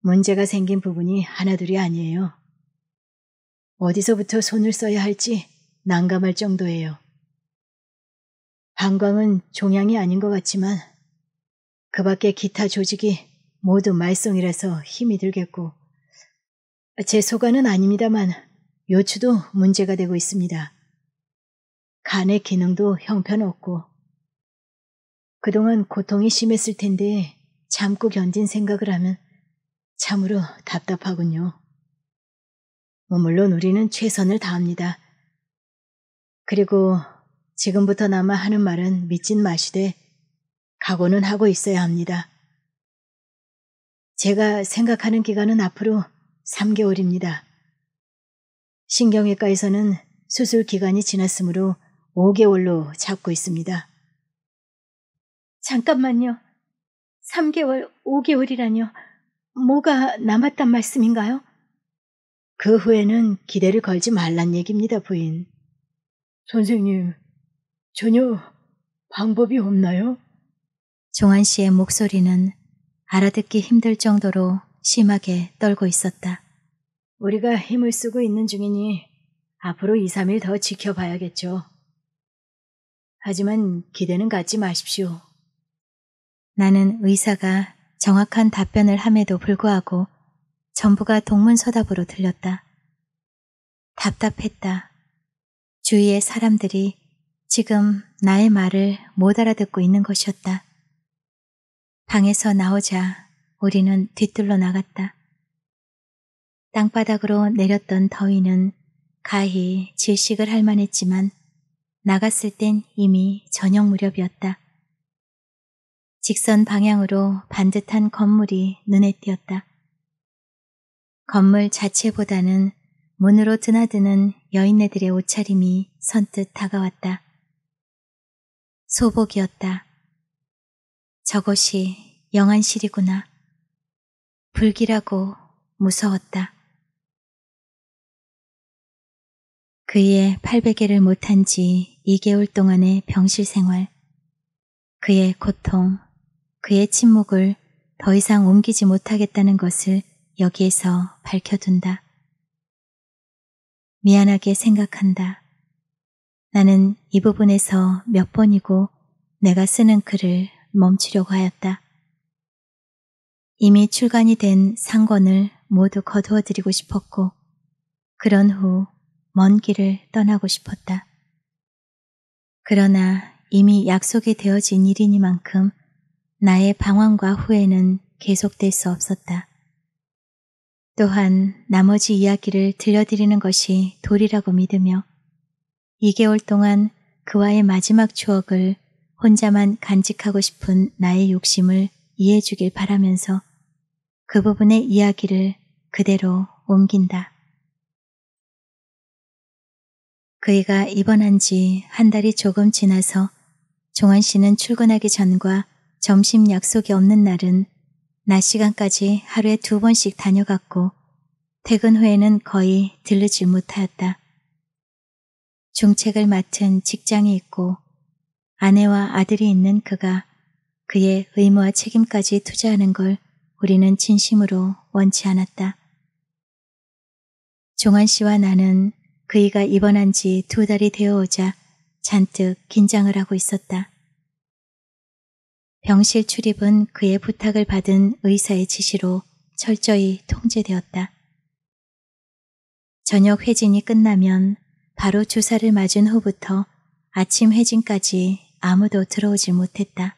문제가 생긴 부분이 하나둘이 아니에요. 어디서부터 손을 써야 할지 난감할 정도예요. 방광은 종양이 아닌 것 같지만 그밖에 기타 조직이 모두 말썽이라서 힘이 들겠고 제 소관은 아닙니다만 요추도 문제가 되고 있습니다. 간의 기능도 형편없고 그동안 고통이 심했을 텐데 참고 견딘 생각을 하면 참으로 답답하군요. 어, 물론 우리는 최선을 다합니다. 그리고 지금부터 남아 하는 말은 미친 맛이되 각오는 하고 있어야 합니다. 제가 생각하는 기간은 앞으로 3개월입니다. 신경외과에서는 수술 기간이 지났으므로 5개월로 잡고 있습니다. 잠깐만요. 3개월, 5개월이라뇨. 뭐가 남았단 말씀인가요? 그 후에는 기대를 걸지 말란 얘기입니다, 부인. 선생님, 전혀 방법이 없나요? 종한 씨의 목소리는 알아듣기 힘들 정도로 심하게 떨고 있었다. 우리가 힘을 쓰고 있는 중이니 앞으로 2, 3일 더 지켜봐야겠죠. 하지만 기대는 갖지 마십시오. 나는 의사가 정확한 답변을 함에도 불구하고 전부가 동문서답으로 들렸다. 답답했다. 주위의 사람들이 지금 나의 말을 못 알아듣고 있는 것이었다. 방에서 나오자 우리는 뒤뜰러 나갔다. 땅바닥으로 내렸던 더위는 가히 질식을 할 만했지만 나갔을 땐 이미 저녁 무렵이었다. 직선 방향으로 반듯한 건물이 눈에 띄었다. 건물 자체보다는 문으로 드나드는 여인네들의 옷차림이 선뜻 다가왔다. 소복이었다. 저것이 영안실이구나. 불길하고 무서웠다. 그의 800개를 못한 지 2개월 동안의 병실 생활, 그의 고통, 그의 침묵을 더 이상 옮기지 못하겠다는 것을 여기에서 밝혀둔다. 미안하게 생각한다. 나는 이 부분에서 몇 번이고 내가 쓰는 글을 멈추려고 하였다. 이미 출간이 된 상권을 모두 거두어드리고 싶었고 그런 후 먼 길을 떠나고 싶었다. 그러나 이미 약속이 되어진 일이니만큼 나의 방황과 후회는 계속될 수 없었다. 또한 나머지 이야기를 들려드리는 것이 도리라고 믿으며 2개월 동안 그와의 마지막 추억을 혼자만 간직하고 싶은 나의 욕심을 이해해 주길 바라면서 그 부분의 이야기를 그대로 옮긴다. 그이가 입원한 지 한 달이 조금 지나서 종환 씨는 출근하기 전과 점심 약속이 없는 날은 낮 시간까지 하루에 두 번씩 다녀갔고 퇴근 후에는 거의 들르지 못하였다. 중책을 맡은 직장이 있고 아내와 아들이 있는 그가 그의 의무와 책임까지 투자하는 걸 우리는 진심으로 원치 않았다. 종환 씨와 나는 그이가 입원한 지 두 달이 되어 오자 잔뜩 긴장을 하고 있었다. 병실 출입은 그의 부탁을 받은 의사의 지시로 철저히 통제되었다. 저녁 회진이 끝나면 바로 주사를 맞은 후부터 아침 회진까지 아무도 들어오지 못했다.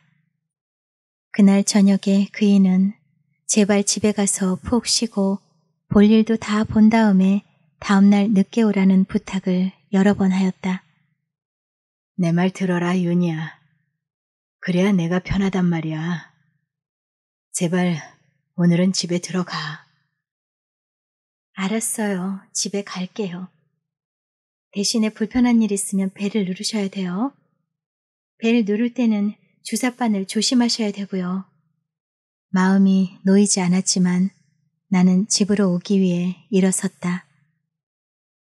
그날 저녁에 그이는 제발 집에 가서 푹 쉬고 볼 일도 다 본 다음에 다음날 늦게 오라는 부탁을 여러 번 하였다. 내 말 들어라 윤이야. 그래야 내가 편하단 말이야. 제발 오늘은 집에 들어가. 알았어요. 집에 갈게요. 대신에 불편한 일 있으면 벨을 누르셔야 돼요. 벨 누를 때는 주사바늘 조심하셔야 되고요. 마음이 놓이지 않았지만 나는 집으로 오기 위해 일어섰다.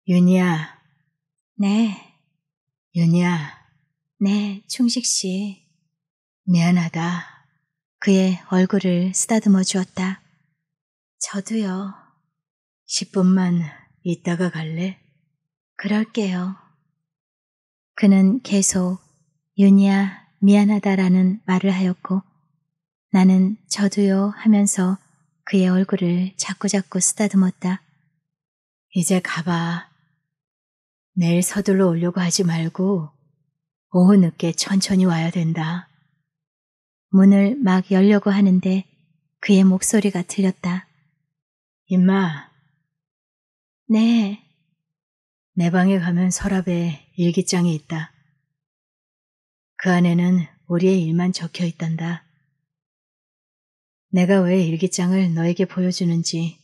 윤희야. 네. 윤희야. 네, 충식 씨. 미안하다. 그의 얼굴을 쓰다듬어 주었다. 저도요. 10분만 있다가 갈래? 그럴게요. 그는 계속 윤희야 미안하다라는 말을 하였고 나는 저도요 하면서 그의 얼굴을 자꾸자꾸 쓰다듬었다. 이제 가봐. 내일 서둘러 오려고 하지 말고 오후 늦게 천천히 와야 된다. 문을 막 열려고 하는데 그의 목소리가 들렸다. 임마. 네. 내 방에 가면 서랍에 일기장이 있다. 그 안에는 우리의 일만 적혀 있단다. 내가 왜 일기장을 너에게 보여주는지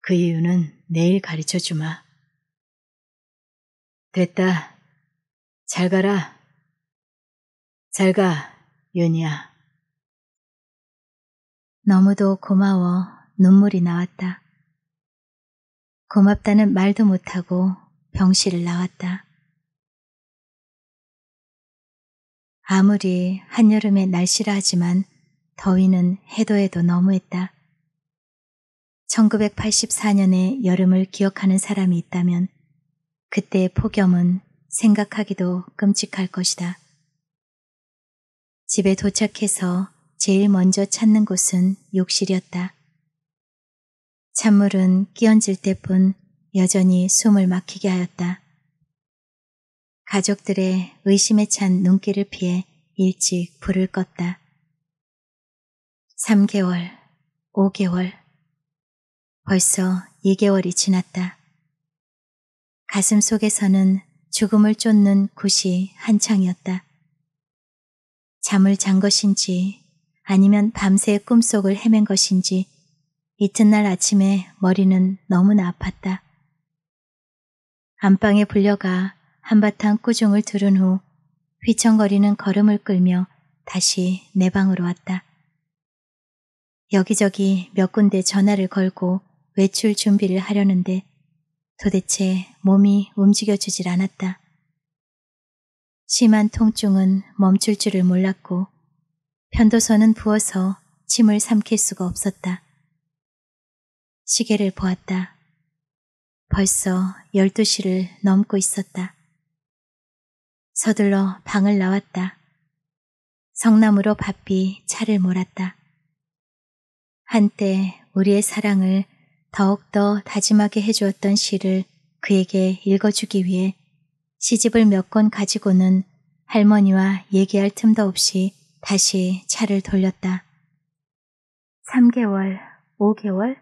그 이유는 내일 가르쳐 주마. 됐다. 잘 가라. 잘 가, 윤이야. 너무도 고마워 눈물이 나왔다. 고맙다는 말도 못하고 병실을 나왔다. 아무리 한여름의 날씨라 하지만 더위는 해도 해도 너무했다. 1984년의 여름을 기억하는 사람이 있다면 그때의 폭염은 생각하기도 끔찍할 것이다. 집에 도착해서 제일 먼저 찾는 곳은 욕실이었다. 찬물은 끼얹을 때뿐 여전히 숨을 막히게 하였다. 가족들의 의심에 찬 눈길을 피해 일찍 불을 껐다. 3개월, 5개월, 벌써 2개월이 지났다. 가슴 속에서는 죽음을 쫓는 굿이 한창이었다. 잠을 잔 것인지 아니면 밤새 꿈속을 헤맨 것인지 이튿날 아침에 머리는 너무나 아팠다. 안방에 불려가 한바탕 꾸중을 들은 후 휘청거리는 걸음을 끌며 다시 내 방으로 왔다. 여기저기 몇 군데 전화를 걸고 외출 준비를 하려는데 도대체 몸이 움직여주질 않았다. 심한 통증은 멈출 줄을 몰랐고 편도선은 부어서 침을 삼킬 수가 없었다. 시계를 보았다. 벌써 12시를 넘고 있었다. 서둘러 방을 나왔다. 성남으로 바삐 차를 몰았다. 한때 우리의 사랑을 더욱더 다짐하게 해주었던 시를 그에게 읽어주기 위해 시집을 몇 권 가지고는 할머니와 얘기할 틈도 없이 다시 차를 돌렸다. 3개월, 5개월?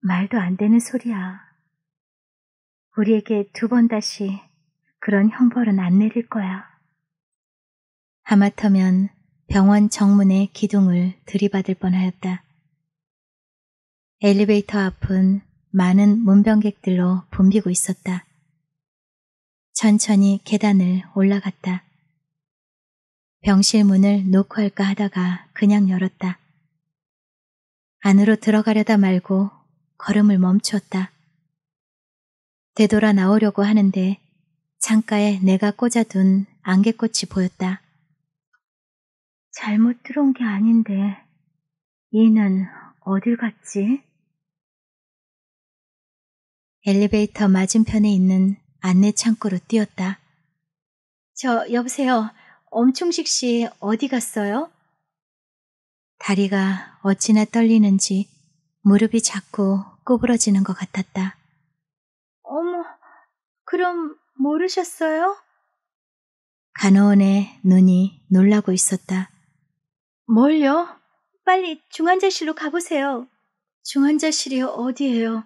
말도 안 되는 소리야. 우리에게 두 번 다시 그런 형벌은 안 내릴 거야. 하마터면 병원 정문의 기둥을 들이받을 뻔하였다. 엘리베이터 앞은 많은 문병객들로 붐비고 있었다. 천천히 계단을 올라갔다. 병실 문을 놓고 할까 하다가 그냥 열었다. 안으로 들어가려다 말고 걸음을 멈추었다. 되돌아 나오려고 하는데 창가에 내가 꽂아둔 안개꽃이 보였다. 잘못 들어온 게 아닌데 이는 어딜 갔지? 엘리베이터 맞은편에 있는 안내 창고로 뛰었다. 저 여보세요. 엄충식 씨 어디 갔어요? 다리가 어찌나 떨리는지 무릎이 자꾸 구부러지는것 같았다. 어머, 그럼 모르셨어요? 간호원의 눈이 놀라고 있었다. 뭘요? 빨리 중환자실로 가보세요. 중환자실이 어디예요?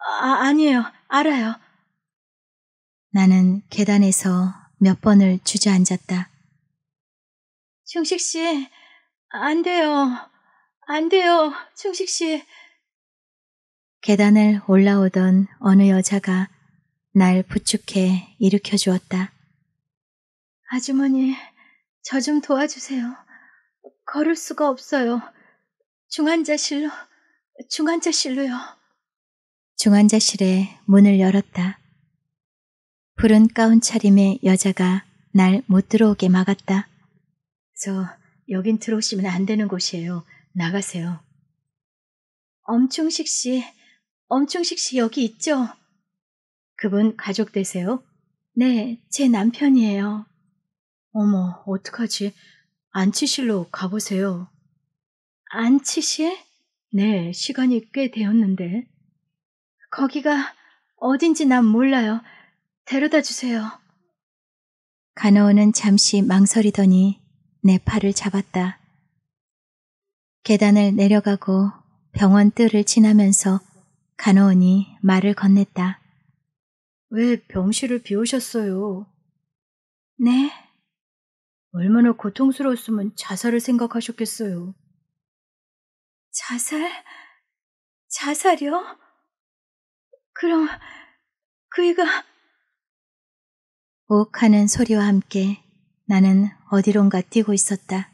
아, 아 아니에요. 알아요. 나는 계단에서 몇 번을 주저앉았다. 충식 씨, 안 돼요. 안 돼요. 충식 씨. 계단을 올라오던 어느 여자가 날 부축해 일으켜 주었다. 아주머니, 저 좀 도와주세요. 걸을 수가 없어요. 중환자실로, 중환자실로요. 중환자실에 문을 열었다. 푸른 가운 차림의 여자가 날 못 들어오게 막았다. 저 여긴 들어오시면 안 되는 곳이에요. 나가세요. 엄충식 씨, 엄충식 씨 여기 있죠? 그분 가족 되세요? 네, 제 남편이에요. 어머, 어떡하지? 안치실로 가보세요. 안치실? 네, 시간이 꽤 되었는데. 거기가 어딘지 난 몰라요. 데려다 주세요. 가나오는 잠시 망설이더니 내 팔을 잡았다. 계단을 내려가고 병원 뜰을 지나면서 간호원이 말을 건넸다. 왜 병실을 비우셨어요? 네? 얼마나 고통스러웠으면 자살을 생각하셨겠어요. 자살? 자살이요? 그럼 그이가 옥하는 소리와 함께 나는 어디론가 뛰고 있었다.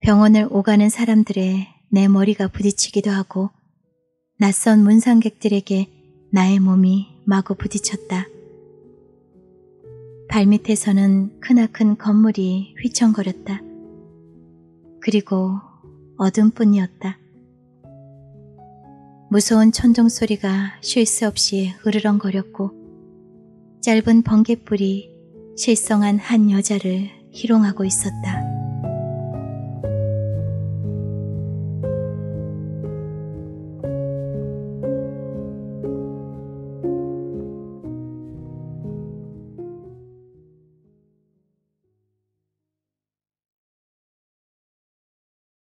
병원을 오가는 사람들의 내 머리가 부딪히기도 하고 낯선 문상객들에게 나의 몸이 마구 부딪혔다. 발밑에서는 크나큰 건물이 휘청거렸다. 그리고 어둠뿐이었다. 무서운 천둥 소리가 쉴 새 없이 으르렁거렸고 짧은 번갯불이 실성한 한 여자를 희롱하고 있었다.